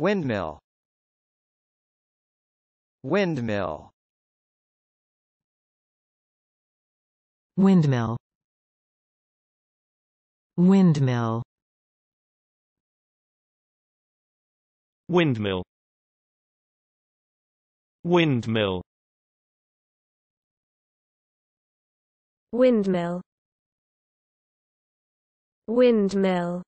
Windmill Windmill Windmill Windmill Windmill Windmill Windmill Windmill